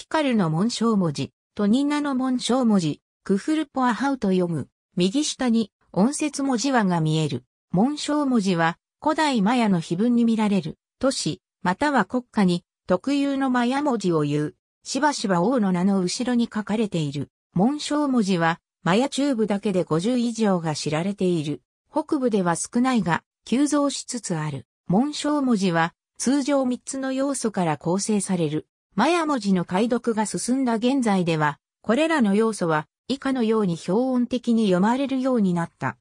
ティカルの紋章文字、トニナの紋章文字、クフルポアハウと読む。右下に音節文字和が見える。紋章文字は古代マヤの碑文に見られる都市、または国家に特有のマヤ文字を言う。しばしば王の名の後ろに書かれている。紋章文字はマヤ中部だけで50以上が知られている。北部では少ないが急増しつつある。紋章文字は通常3つの要素から構成される。マヤ文字の解読が進んだ現在では、これらの要素は以下のように標音的に読まれるようになった。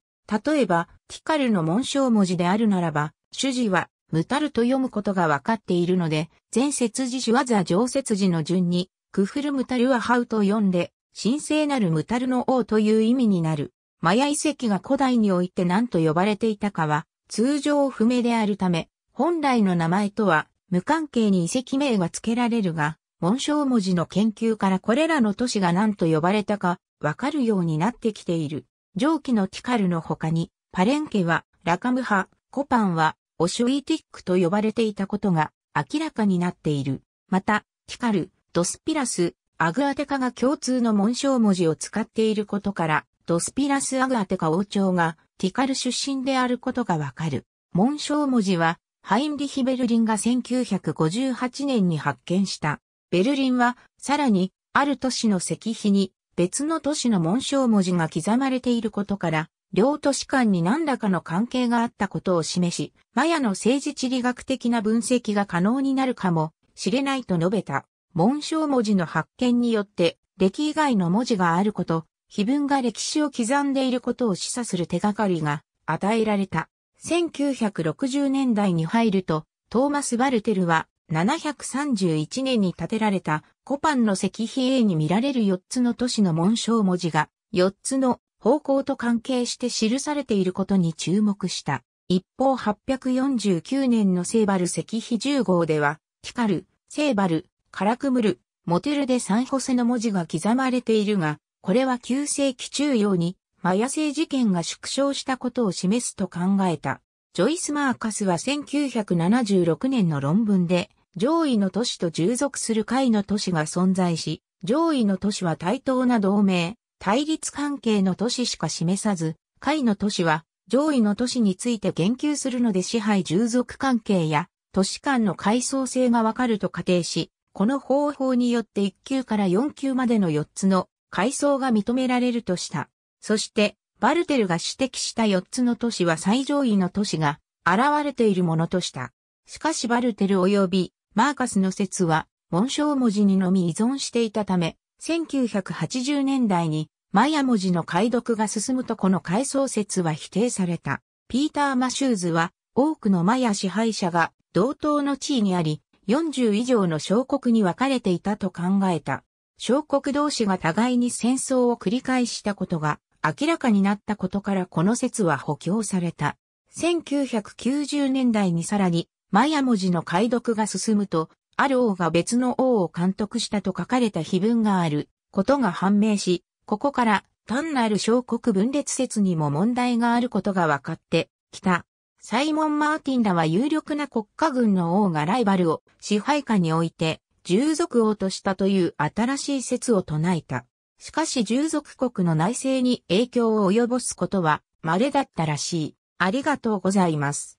例えば、ティカルの紋章文字であるならば、主字は、ムタルと読むことが分かっているので、前節字主わざ上節字の順に、クフルムタルはハウと読んで、神聖なるムタルの王という意味になる。マヤ遺跡が古代において何と呼ばれていたかは、通常不明であるため、本来の名前とは無関係に遺跡名が付けられるが、紋章文字の研究からこれらの都市が何と呼ばれたかわかるようになってきている。上記のティカルの他に、パレンケはラカム派、コパンはオシュイティックと呼ばれていたことが明らかになっている。また、ティカル、ドスピラス、アグアテカが共通の紋章文字を使っていることから、ドスピラス・アグアテカ王朝がティカル出身であることがわかる。紋章文字はハインリヒ・ベルリンが1958年に発見した。ベルリンは、さらに、ある都市の石碑に、別の都市の紋章文字が刻まれていることから、両都市間に何らかの関係があったことを示し、マヤの政治地理学的な分析が可能になるかもしれないと述べた。紋章文字の発見によって、歴以外の文字があること、碑文が歴史を刻んでいることを示唆する手がかりが与えられた。1960年代に入ると、トーマス・バルテルは、731年に建てられたコパンの石碑 A に見られる4つの都市の紋章文字が、4つの方向と関係して記されていることに注目した。一方849年のセーバル石碑10号では、ティカル、セーバル、カラクムル、モテルでサンホセの文字が刻まれているが、これは旧世紀中央にマヤ製事件が縮小したことを示すと考えた。ジョイス・マーカスは1976年の論文で、上位の都市と従属する下位の都市が存在し、上位の都市は対等な同盟、対立関係の都市しか示さず、下位の都市は上位の都市について言及するので支配従属関係や都市間の階層性がわかると仮定し、この方法によって1級から4級までの4つの階層が認められるとした。そして、バルテルが指摘した4つの都市は最上位の都市が現れているものとした。しかしバルテル及びマーカスの説は紋章文字にのみ依存していたため、1980年代にマヤ文字の解読が進むとこの回想説は否定された。ピーター・マシューズは多くのマヤ支配者が同等の地位にあり、40以上の小国に分かれていたと考えた。小国同士が互いに戦争を繰り返したことが明らかになったことからこの説は補強された。1990年代にさらに、マヤ文字の解読が進むと、ある王が別の王を監督したと書かれた碑文があることが判明し、ここから単なる小国分裂説にも問題があることが分かってきた。サイモン・マーティンらは有力な国家軍の王がライバルを支配下に置いて従属王としたという新しい説を唱えた。しかし従属国の内政に影響を及ぼすことは稀だったらしい。ありがとうございます。